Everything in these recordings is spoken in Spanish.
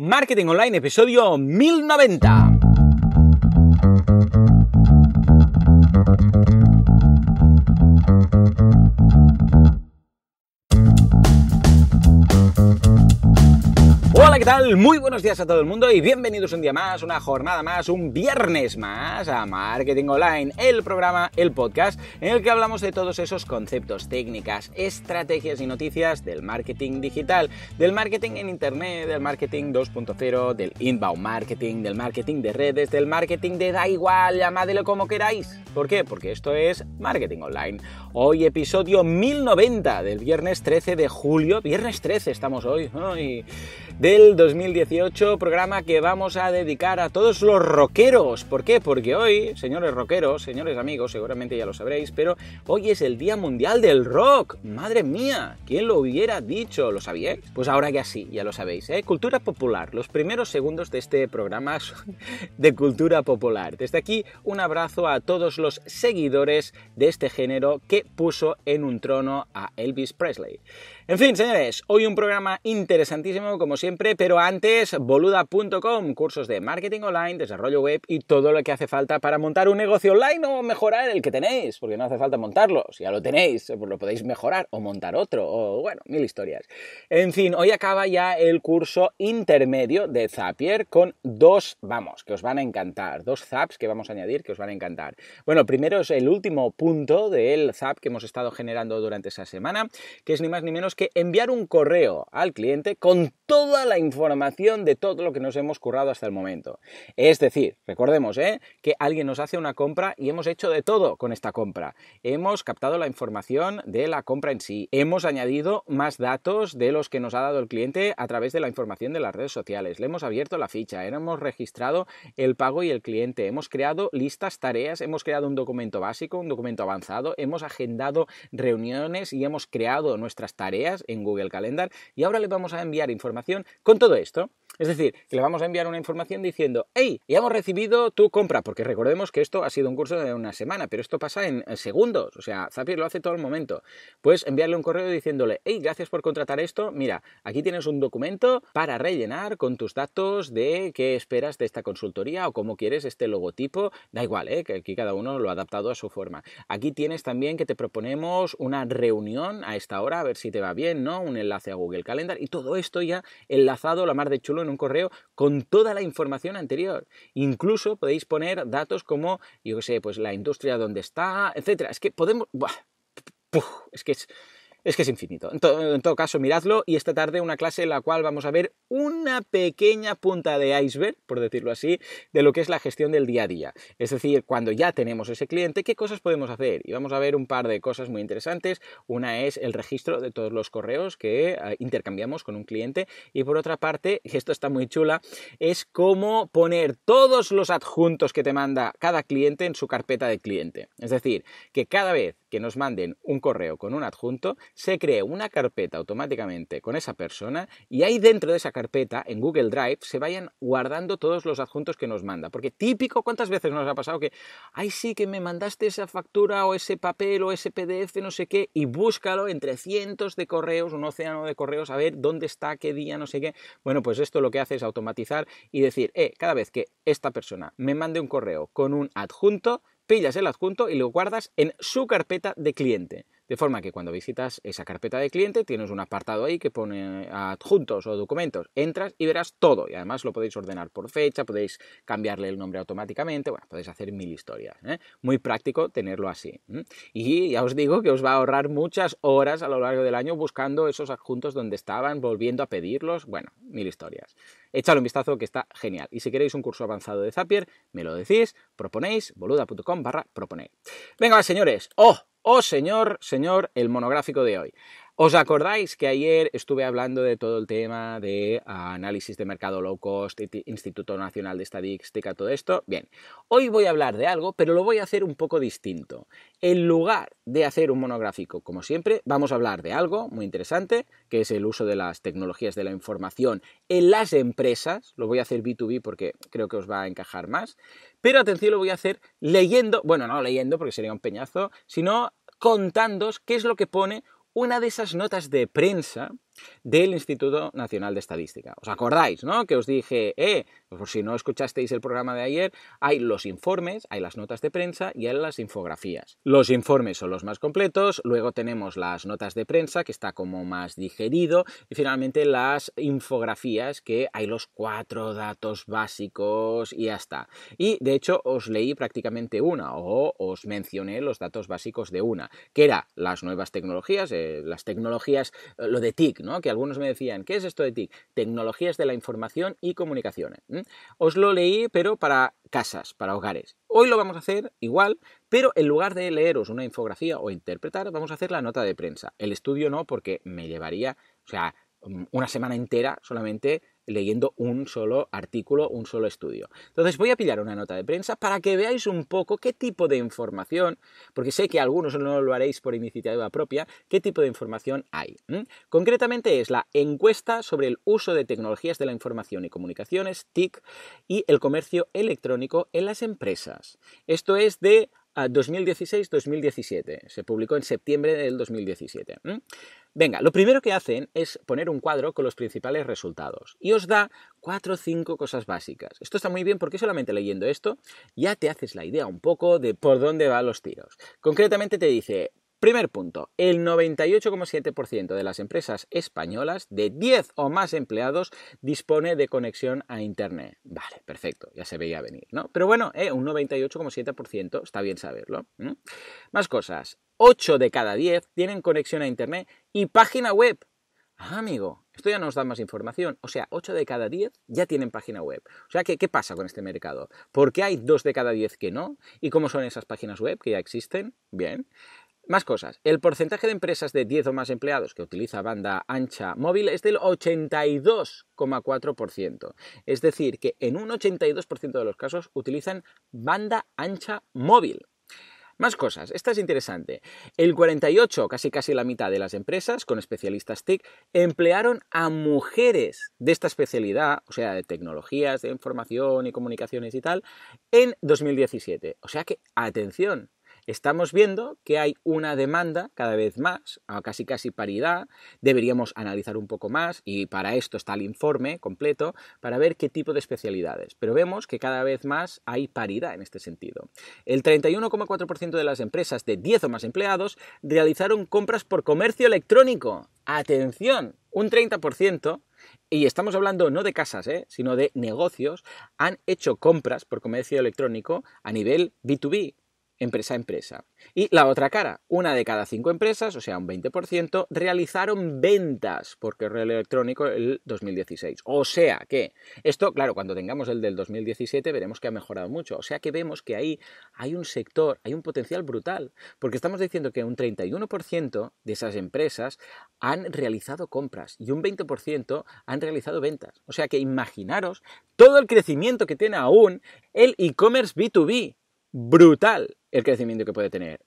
Marketing Online, episodio 1090. ¿qué tal? Muy buenos días a todo el mundo y bienvenidos un día más, una jornada más, un viernes más a Marketing Online, el programa, el podcast, en el que hablamos de todos esos conceptos, técnicas, estrategias y noticias del marketing digital, del marketing en Internet, del marketing 2.0, del inbound marketing, del marketing de redes, del marketing de da igual, llamadelo como queráis. ¿Por qué? Porque esto es Marketing Online. Hoy episodio 1090 del viernes 13 de julio, viernes 13 estamos hoy, ¿no? del 2018, programa que vamos a dedicar a todos los rockeros. ¿Por qué? Porque hoy, señores rockeros, señores amigos, seguramente ya lo sabréis, pero hoy es el Día Mundial del Rock. Madre mía, ¿quién lo hubiera dicho? ¿Lo sabíais? Pues ahora ya sí, ya lo sabéis. ¿eh? Cultura popular. Los primeros segundos de este programa de cultura popular. Desde aquí, un abrazo a todos los seguidores de este género que puso en un trono a Elvis Presley. En fin, señores, hoy un programa interesantísimo como siempre, pero antes boluda.com, cursos de marketing online, desarrollo web y todo lo que hace falta para montar un negocio online o mejorar el que tenéis, porque no hace falta montarlo, si ya lo tenéis, pues lo podéis mejorar o montar otro, o bueno, mil historias. En fin, hoy acaba ya el curso intermedio de Zapier con dos, vamos, que os van a encantar, dos zaps que vamos a añadir que os van a encantar. Bueno, primero es el último punto del zap que hemos estado generando durante esa semana, que es ni más ni menos que que enviar un correo al cliente con toda la información de todo lo que nos hemos currado hasta el momento. Es decir, recordemos ¿eh? que alguien nos hace una compra y hemos hecho de todo con esta compra. Hemos captado la información de la compra en sí, hemos añadido más datos de los que nos ha dado el cliente a través de la información de las redes sociales, le hemos abierto la ficha, ¿eh? hemos registrado el pago y el cliente, hemos creado listas, tareas, hemos creado un documento básico, un documento avanzado, hemos agendado reuniones y hemos creado nuestras tareas en Google Calendar y ahora le vamos a enviar información con todo esto. Es decir, le vamos a enviar una información diciendo, hey, ya hemos recibido tu compra, porque recordemos que esto ha sido un curso de una semana, pero esto pasa en eh, segundos, o sea, Zapier lo hace todo el momento. Puedes enviarle un correo diciéndole, hey, gracias por contratar esto, mira, aquí tienes un documento para rellenar con tus datos de qué esperas de esta consultoría o cómo quieres este logotipo, da igual, ¿eh? que aquí cada uno lo ha adaptado a su forma. Aquí tienes también que te proponemos una reunión a esta hora, a ver si te va bien, ¿no? Un enlace a Google Calendar y todo esto ya enlazado, la mar de chulo, en un correo con toda la información anterior. Incluso podéis poner datos como, yo qué sé, pues la industria donde está, etcétera. Es que podemos... Buah, puf, es que es es que es infinito. En, todo caso, miradlo y esta tarde una clase en la cual vamos a ver una pequeña punta de iceberg, por decirlo así, de lo que es la gestión del día a día. Es decir, cuando ya tenemos ese cliente, ¿qué cosas podemos hacer? Y vamos a ver un par de cosas muy interesantes. Una es el registro de todos los correos que eh, intercambiamos con un cliente. Y por otra parte, y esto está muy chula, es cómo poner todos los adjuntos que te manda cada cliente en su carpeta de cliente. Es decir, que cada vez que nos manden un correo con un adjunto, se crea una carpeta automáticamente con esa persona y ahí dentro de esa carpeta, en Google Drive, se vayan guardando todos los adjuntos que nos manda. Porque típico, ¿cuántas veces nos ha pasado que, ay sí, que me mandaste esa factura o ese papel o ese PDF, no sé qué, y búscalo entre cientos de correos, un océano de correos, a ver dónde está, qué día, no sé qué. Bueno, pues esto lo que hace es automatizar y decir, eh, cada vez que esta persona me mande un correo con un adjunto, pillas el adjunto y lo guardas en su carpeta de cliente. De forma que cuando visitas esa carpeta de cliente tienes un apartado ahí que pone adjuntos o documentos. Entras y verás todo. Y además lo podéis ordenar por fecha, podéis cambiarle el nombre automáticamente. Bueno, podéis hacer mil historias. ¿eh? Muy práctico tenerlo así. Y ya os digo que os va a ahorrar muchas horas a lo largo del año buscando esos adjuntos donde estaban, volviendo a pedirlos. Bueno, mil historias. Échale un vistazo que está genial. Y si queréis un curso avanzado de Zapier, me lo decís, proponéis, boluda.com barra proponer. Venga, señores. ¡Oh! Oh señor, señor, el monográfico de hoy. ¿Os acordáis que ayer estuve hablando de todo el tema de análisis de mercado low cost, Instituto Nacional de Estadística, todo esto? Bien, hoy voy a hablar de algo, pero lo voy a hacer un poco distinto. En lugar de hacer un monográfico, como siempre, vamos a hablar de algo muy interesante, que es el uso de las tecnologías de la información en las empresas. Lo voy a hacer B2B porque creo que os va a encajar más. Pero atención, lo voy a hacer leyendo, bueno, no leyendo porque sería un peñazo, sino contándoos qué es lo que pone una de esas notas de prensa del Instituto Nacional de Estadística. ¿Os acordáis, no? Que os dije, eh, por pues si no escuchasteis el programa de ayer, hay los informes, hay las notas de prensa y hay las infografías. Los informes son los más completos, luego tenemos las notas de prensa, que está como más digerido, y finalmente las infografías, que hay los cuatro datos básicos y ya está. Y de hecho os leí prácticamente una o os mencioné los datos básicos de una, que eran las nuevas tecnologías, eh, las tecnologías, eh, lo de TIC, que algunos me decían, ¿qué es esto de TIC? Tecnologías de la información y comunicaciones. Os lo leí, pero para casas, para hogares. Hoy lo vamos a hacer igual, pero en lugar de leeros una infografía o interpretar, vamos a hacer la nota de prensa. El estudio no, porque me llevaría, o sea, mm, una semana entera solamente leyendo un solo artículo, un solo estudio. Entonces voy a pillar una nota de prensa para que veáis un poco qué tipo de información, porque sé que algunos no lo haréis por iniciativa propia, qué tipo de información hay. Concretamente es la encuesta sobre el uso de tecnologías de la información y comunicaciones, TIC, y el comercio electrónico en las empresas. Esto es de 2016-2017. Ah, Se publicó en septiembre del 2017. Venga, lo primero que hacen es poner un cuadro con los principales resultados y os da cuatro o cinco cosas básicas. Esto está muy bien porque solamente leyendo esto ya te haces la idea un poco de por dónde van los tiros. Concretamente te dice, Primer punto, el 98,7% de las empresas españolas de 10 o más empleados dispone de conexión a Internet. Vale, perfecto, ya se veía venir, ¿no? Pero bueno, eh, un 98,7% está bien saberlo. Más cosas, 8 de cada 10 tienen conexión a Internet y página web. Ah, amigo, esto ya nos da más información. O sea, 8 de cada 10 ya tienen página web. O sea, ¿qué, qué pasa con este mercado? ¿Por qué hay 2 de cada 10 que no? ¿Y cómo son esas páginas web que ya existen? Bien. Más cosas. El porcentaje de empresas de 10 o más empleados que utiliza banda ancha móvil es del 82,4%. Es decir, que en un 82% de los casos utilizan banda ancha móvil. Más cosas, esta es interesante. El 48, casi casi la mitad de las empresas con especialistas TIC emplearon a mujeres de esta especialidad, o sea, de tecnologías de información y comunicaciones y tal, en 2017. O sea que, atención, estamos viendo que hay una demanda cada vez más, casi casi paridad, deberíamos analizar un poco más y para esto está el informe completo para ver qué tipo de especialidades, pero vemos que cada vez más hay paridad en este sentido. El 31,4% de las empresas de 10 o más empleados realizaron compras por comercio electrónico. Atención, un 30% y estamos hablando no de casas, ¿eh? sino de negocios, han hecho compras por comercio electrónico a nivel B2B, empresa a empresa. Y la otra cara, una de cada cinco empresas, o sea, un 20%, realizaron ventas por correo electrónico el 2016. O sea que esto, claro, cuando tengamos el del 2017 veremos que ha mejorado mucho. O sea que vemos que ahí hay un sector, hay un potencial brutal, porque estamos diciendo que un 31% de esas empresas han realizado compras y un 20% han realizado ventas. O sea que imaginaros todo el crecimiento que tiene aún el e-commerce B2B. Brutal el crecimiento que puede tener.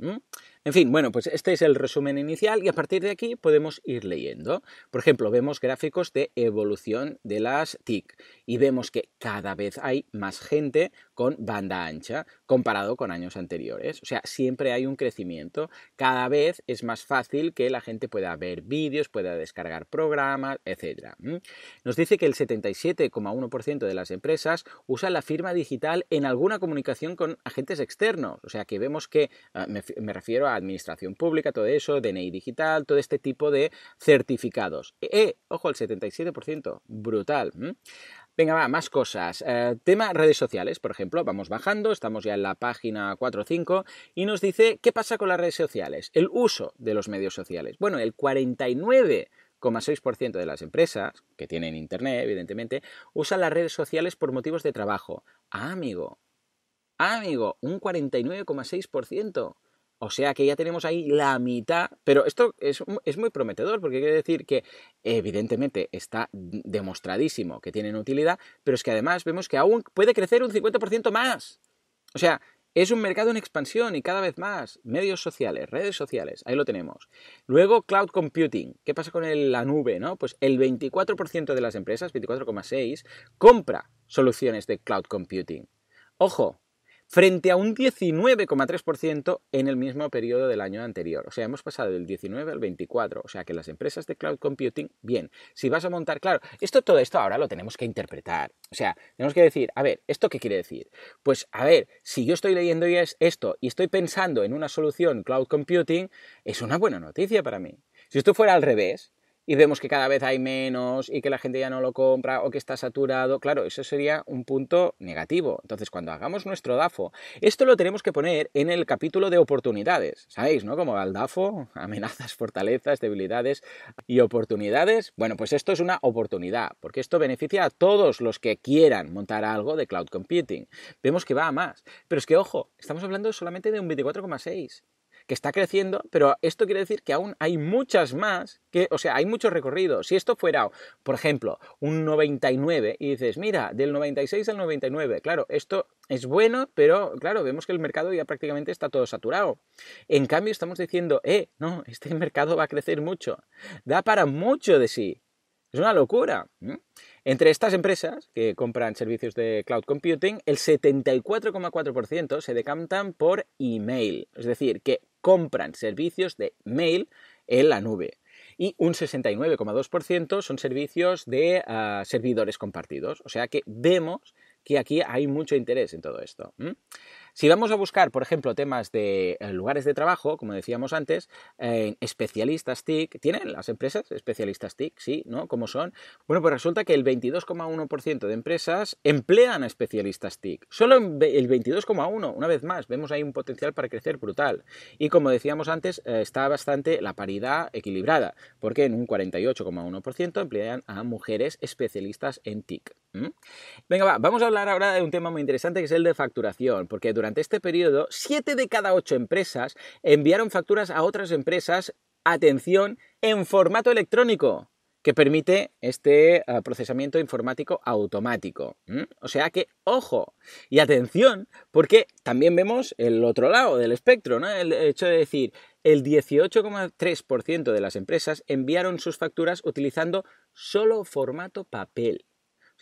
En fin, bueno, pues este es el resumen inicial y a partir de aquí podemos ir leyendo. Por ejemplo, vemos gráficos de evolución de las TIC y vemos que cada vez hay más gente con banda ancha comparado con años anteriores. O sea, siempre hay un crecimiento. Cada vez es más fácil que la gente pueda ver vídeos, pueda descargar programas, etc. Nos dice que el 77,1% de las empresas usa la firma digital en alguna comunicación con agentes externos. O sea, que vemos que, ah, me, refiero a administración pública, todo eso, DNI digital, todo este tipo de certificados. Eh, ojo, el 77%, brutal. Venga, va, más cosas. Eh, tema redes sociales, por ejemplo. Vamos bajando, estamos ya en la página 4 o y nos dice qué pasa con las redes sociales, el uso de los medios sociales. Bueno, el 49,6% de las empresas que tienen Internet, evidentemente, usan las redes sociales por motivos de trabajo. Ah, amigo, Ah, amigo, un 49,6%. O sea que ya tenemos ahí la mitad, pero esto es, muy prometedor porque quiere decir que evidentemente está demostradísimo que tienen utilidad, pero es que además vemos que aún puede crecer un 50% más. O sea, es un mercado en expansión y cada vez más. Medios sociales, redes sociales, ahí lo tenemos. Luego, cloud computing. ¿Qué pasa con la nube? ¿no? Pues el 24% de las empresas, 24,6, compra soluciones de cloud computing. Ojo, frente a un 19,3% en el mismo periodo del año anterior. O sea, hemos pasado del 19 al 24. O sea, que las empresas de cloud computing, bien, si vas a montar, claro, esto todo esto ahora lo tenemos que interpretar. O sea, tenemos que decir, a ver, ¿esto qué quiere decir? Pues, a ver, si yo estoy leyendo esto y estoy pensando en una solución cloud computing, es una buena noticia para mí. Si esto fuera al revés, y vemos que cada vez hay menos y que la gente ya no lo compra o que está saturado, claro, eso sería un punto negativo. Entonces, cuando hagamos nuestro DAFO, esto lo tenemos que poner en el capítulo de oportunidades, ¿sabéis? ¿No? Como el DAFO, amenazas, fortalezas, debilidades y oportunidades. Bueno, pues esto es una oportunidad, porque esto beneficia a todos los que quieran montar algo de cloud computing. Vemos que va a más, pero es que, ojo, estamos hablando solamente de un 24,6 que está creciendo, pero esto quiere decir que aún hay muchas más, que, o sea, hay mucho recorrido. Si esto fuera, por ejemplo, un 99 y dices, mira, del 96 al 99, claro, esto es bueno, pero claro, vemos que el mercado ya prácticamente está todo saturado. En cambio, estamos diciendo, eh, no, este mercado va a crecer mucho, da para mucho de sí. Es una locura. Entre estas empresas que compran servicios de cloud computing, el 74,4% se decantan por email. Es decir, que compran servicios de mail en la nube y un 69,2% son servicios de ah, servidores compartidos. O sea que vemos que aquí hay mucho interés en todo esto. Si vamos a buscar, por ejemplo, temas de eh, lugares de trabajo, como decíamos antes, especialistas TIC, ¿tienen las empresas especialistas TIC? Sí, ¿no? ¿Cómo son? Bueno, pues resulta que el 22,1% de empresas emplean a especialistas TIC. Solo el 22,1%, una vez más, vemos ahí un potencial para crecer brutal. Y como decíamos antes, eh, está bastante la paridad equilibrada, porque en un 48,1% emplean a mujeres especialistas en TIC. ¿Mm? Venga, vamos a hablar ahora de un tema muy interesante que es el de facturación, porque durante este periodo, 7 de cada 8 empresas enviaron facturas a otras empresas, atención, en formato electrónico que permite este eh, procesamiento informático automático. O sea que, ojo y atención, porque también vemos el otro lado del espectro, ¿no? El hecho de decir, el 18,3% de las empresas enviaron sus facturas utilizando solo formato papel.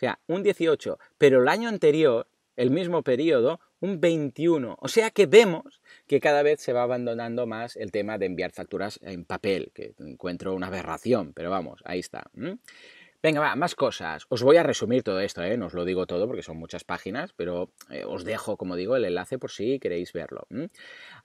O sea, un 18, pero el año anterior, el mismo periodo, un 21. O sea que vemos que cada vez se va abandonando más el tema de enviar facturas en papel, que encuentro una aberración, pero vamos, ahí está. Venga, va, más cosas. Os voy a resumir todo esto, ¿eh? no os lo digo todo porque son muchas páginas, pero eh, os dejo, como digo, el enlace por si queréis verlo.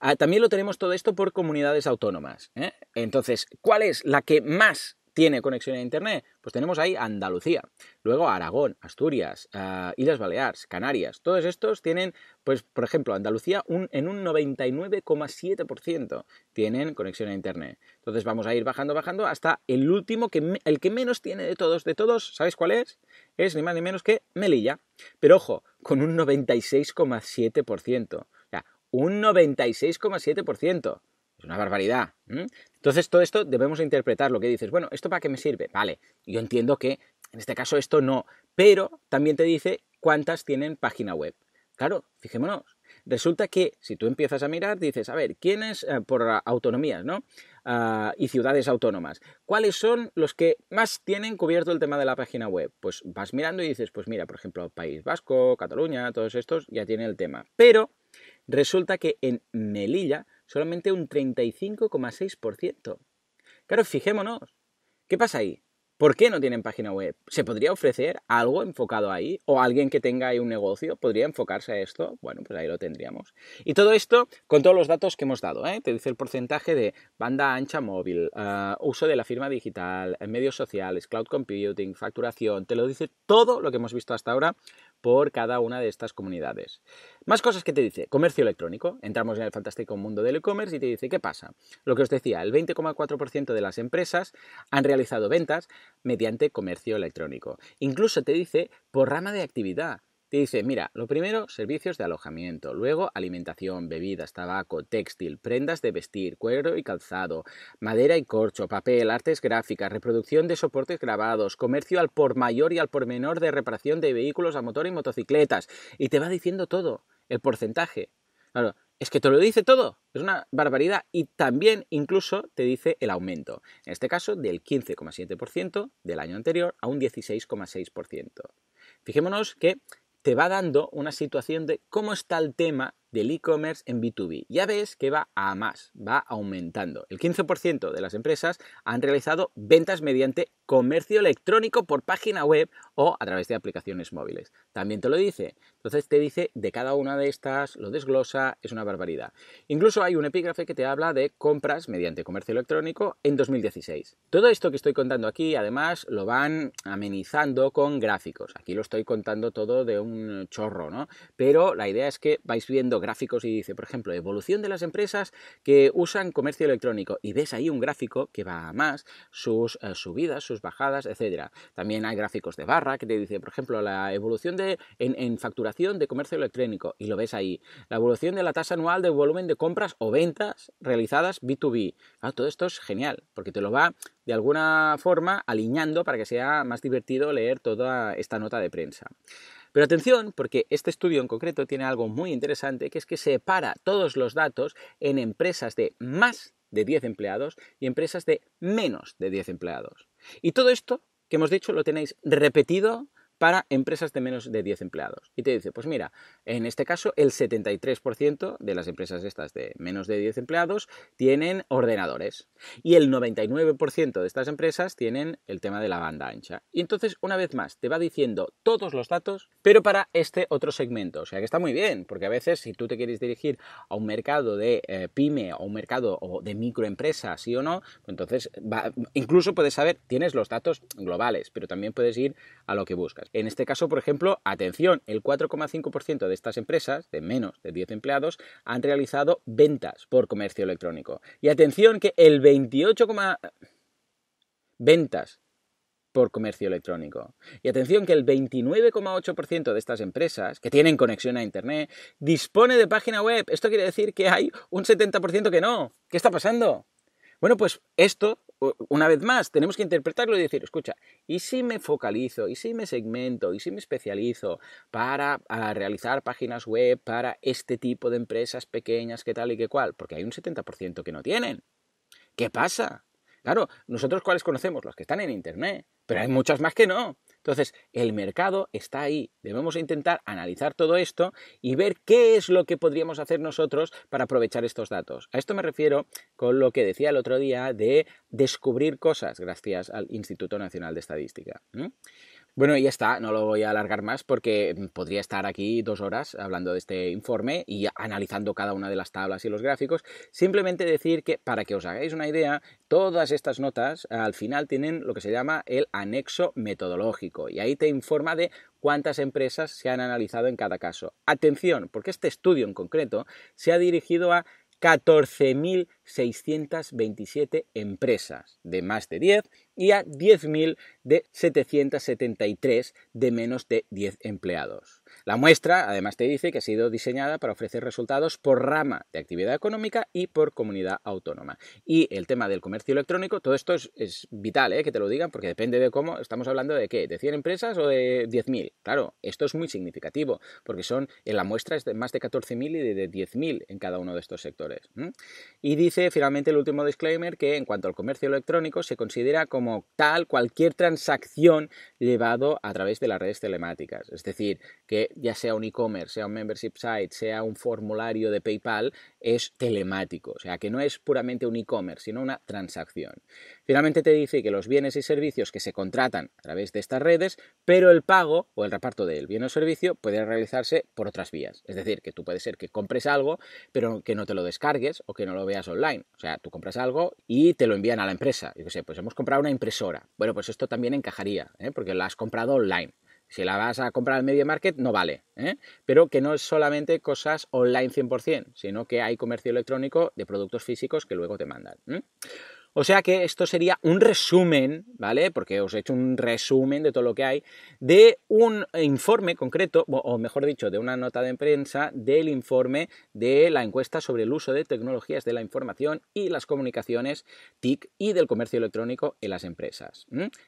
Ah, también lo tenemos todo esto por comunidades autónomas. ¿eh? Entonces, ¿cuál es la que más tiene conexión a Internet? Pues tenemos ahí Andalucía, luego Aragón, Asturias, eh, Islas Baleares, Canarias. Todos estos tienen, pues, por ejemplo, Andalucía en un 99,7% tienen conexión a Internet. Entonces vamos a ir bajando, bajando hasta el último, que el que menos tiene de todos, de todos, ¿sabes cuál es? Es ni más ni menos que Melilla. Pero ojo, con un 96,7%. O sea, un 96,7%. Es una barbaridad. Entonces, todo esto debemos interpretar lo que dices. Bueno, ¿esto para qué me sirve? Vale, yo entiendo que en este caso esto no, pero también te dice cuántas tienen página web. Claro, fijémonos. Resulta que si tú empiezas a mirar, dices, a ver, ¿quiénes eh, por autonomías ¿no? Ah, y ciudades autónomas? ¿Cuáles son los que más tienen cubierto el tema de la página web? Pues vas mirando y dices, pues mira, por ejemplo, País Vasco, Cataluña, todos estos ya tienen el tema. Pero resulta que en Melilla solamente un 35,6%. Claro, fijémonos. ¿Qué pasa ahí? ¿Por qué no tienen página web? ¿Se podría ofrecer algo enfocado ahí? ¿O alguien que tenga ahí un negocio podría enfocarse a esto? Bueno, pues ahí lo tendríamos. Y todo esto con todos los datos que hemos dado. ¿eh? Te dice el porcentaje de banda ancha móvil, ah, uso de la firma digital, medios sociales, cloud computing, facturación. Te lo dice todo lo que hemos visto hasta ahora por cada una de estas comunidades. Más cosas que te dice, comercio electrónico. Entramos en el fantástico mundo del e-commerce y te dice, ¿qué pasa? Lo que os decía, el 20,4% de las empresas han realizado ventas mediante comercio electrónico. Incluso te dice por rama de actividad te dice, mira, lo primero, servicios de alojamiento, luego alimentación, bebidas, tabaco, textil, prendas de vestir, cuero y calzado, madera y corcho, papel, artes gráficas, reproducción de soportes grabados, comercio al por mayor y al por menor de reparación de vehículos a motor y motocicletas, y te va diciendo todo, el porcentaje. Claro, es que te lo dice todo, es una barbaridad y también incluso te dice el aumento, en este caso del 15,7% del año anterior a un 16,6%. Fijémonos que te va dando una situación de cómo está el tema del e-commerce en B2B. Ya ves que va a más, va aumentando. El 15% de las empresas han realizado ventas mediante comercio electrónico por página web o a través de aplicaciones móviles. También te lo dice. Entonces te dice de cada una de estas, lo desglosa, es una barbaridad. Incluso hay un epígrafe que te habla de compras mediante comercio electrónico en 2016. Todo esto que estoy contando aquí, además, lo van amenizando con gráficos. Aquí lo estoy contando todo de un chorro, ¿no? Pero la idea es que vais viendo gráficos y dice, por ejemplo, evolución de las empresas que usan comercio electrónico. Y ves ahí un gráfico que va a más, sus eh, subidas, sus bajadas, etcétera. También hay gráficos de barra que te dice, por ejemplo, la evolución de, en, facturación de comercio electrónico. Y lo ves ahí. La evolución de la tasa anual de volumen de compras o ventas realizadas B2B. Ah, todo esto es genial, porque te lo va de alguna forma alineando para que sea más divertido leer toda esta nota de prensa. Pero atención, porque este estudio en concreto tiene algo muy interesante, que es que separa todos los datos en empresas de más de 10 empleados y empresas de menos de 10 empleados. Y todo esto que hemos dicho lo tenéis repetido para empresas de menos de 10 empleados. Y te dice, pues mira, en este caso el 73% de las empresas estas de menos de 10 empleados tienen ordenadores y el 99% de estas empresas tienen el tema de la banda ancha. Y entonces, una vez más, te va diciendo todos los datos, pero para este otro segmento. O sea que está muy bien, porque a veces si tú te quieres dirigir a un mercado de eh, pyme o un mercado de microempresas, sí o no, pues entonces incluso puedes saber, tienes los datos globales, pero también puedes ir a lo que buscas. En este caso, por ejemplo, atención, el 4,5% de estas empresas, de menos de 10 empleados, han realizado ventas por comercio electrónico. Y atención que el 28, ventas por comercio electrónico. Y atención que el 29,8% de estas empresas que tienen conexión a Internet dispone de página web. Esto quiere decir que hay un 70% que no. ¿Qué está pasando? Bueno, pues esto, una vez más, tenemos que interpretarlo y decir, escucha, ¿y si me focalizo, y si me segmento, y si me especializo para realizar páginas web para este tipo de empresas pequeñas, qué tal y qué cual? Porque hay un 70% que no tienen. ¿Qué pasa? Claro, nosotros cuáles conocemos, los que están en Internet, pero hay muchas más que no. Entonces, el mercado está ahí. Debemos intentar analizar todo esto y ver qué es lo que podríamos hacer nosotros para aprovechar estos datos. A esto me refiero con lo que decía el otro día de descubrir cosas gracias al Instituto Nacional de Estadística. Bueno, ya está, no lo voy a alargar más porque mm, podría estar aquí dos horas hablando de este informe y analizando cada una de las tablas y los gráficos. Simplemente decir que, para que os hagáis una idea, todas estas notas al final tienen lo que se llama el anexo metodológico y ahí te informa de cuántas empresas se han analizado en cada caso. Atención, porque este estudio en concreto se ha dirigido a 14.000 627 empresas de más de 10 y a 10.000 de 773 de menos de 10 empleados. La muestra además te dice que ha sido diseñada para ofrecer resultados por rama de actividad económica y por comunidad autónoma. Y el tema del comercio electrónico, todo esto es, vital, ¿eh? que te lo digan, porque depende de cómo, estamos hablando de qué, de 100 empresas o de 10.000. Claro, esto es muy significativo, porque son, en la muestra es de más de 14.000 y de 10.000 en cada uno de estos sectores. Y dice finalmente el último disclaimer que en cuanto al comercio electrónico se considera como tal cualquier transacción llevado a través de las redes telemáticas. Es decir, que ya sea un e-commerce, sea un membership site, sea un formulario de PayPal, es telemático. O sea, que no es puramente un e-commerce, sino una transacción. Finalmente te dice que los bienes y servicios que se contratan a través de estas redes, pero el pago o el reparto del bien o servicio puede realizarse por otras vías. Es decir, que tú puedes ser que compres algo, pero que no te lo descargues o que no lo veas online. O sea, tú compras algo y te lo envían a la empresa. Yo sé, pues hemos comprado una impresora. Bueno, pues esto también encajaría, ¿eh? porque la has comprado online. Si la vas a comprar al Media market, no vale. ¿eh? Pero que no es solamente cosas online 100%, sino que hay comercio electrónico de productos físicos que luego te mandan. O sea que esto sería un resumen, ¿vale? Porque os he hecho un resumen de todo lo que hay, de un informe concreto, o mejor dicho, de una nota de prensa del informe de la encuesta sobre el uso de tecnologías de la información y las comunicaciones TIC y del comercio electrónico en las empresas.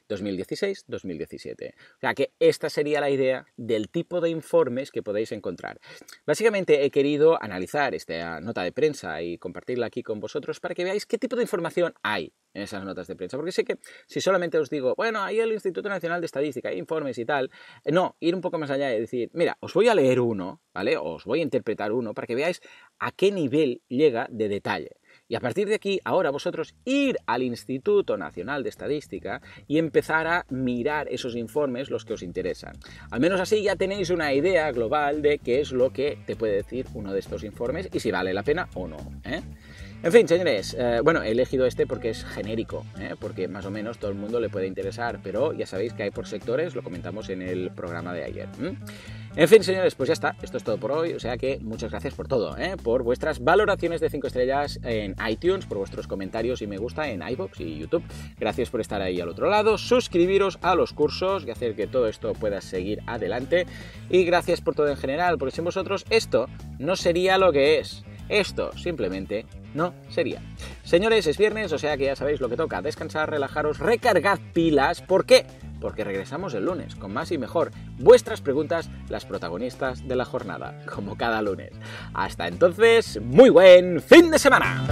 2016 2016-2017. O sea que esta sería la idea del tipo de informes que podéis encontrar. Básicamente he querido analizar esta nota de prensa y compartirla aquí con vosotros para que veáis qué tipo de información hay en esas notas de prensa. Porque sé que si solamente os digo, bueno, ahí el Instituto Nacional de Estadística, hay informes y tal, eh, no, ir un poco más allá y decir, mira, os voy a leer uno, ¿vale? Os voy a interpretar uno para que veáis a qué nivel llega de detalle. Y a partir de aquí, ahora vosotros ir al Instituto Nacional de Estadística y empezar a mirar esos informes, los que os interesan. Al menos así ya tenéis una idea global de qué es lo que te puede decir uno de estos informes y si vale la pena o no. ¿eh? En fin, señores, eh, bueno, he elegido este porque es genérico, ¿eh? porque más o menos todo el mundo le puede interesar, pero ya sabéis que hay por sectores, lo comentamos en el programa de ayer. En fin, señores, pues ya está, esto es todo por hoy, o sea que muchas gracias por todo, ¿eh? por vuestras valoraciones de 5 estrellas en iTunes, por vuestros comentarios y me gusta en iBox y YouTube, gracias por estar ahí al otro lado, suscribiros a los cursos y hacer que todo esto pueda seguir adelante, y gracias por todo en general, porque sin vosotros esto no sería lo que es. Esto simplemente no sería. Señores, es viernes, o sea que ya sabéis lo que toca. Descansar, relajaros, recargad pilas. ¿Por qué? Porque regresamos el lunes con más y mejor. Vuestras preguntas, las protagonistas de la jornada, como cada lunes. Hasta entonces, muy buen fin de semana.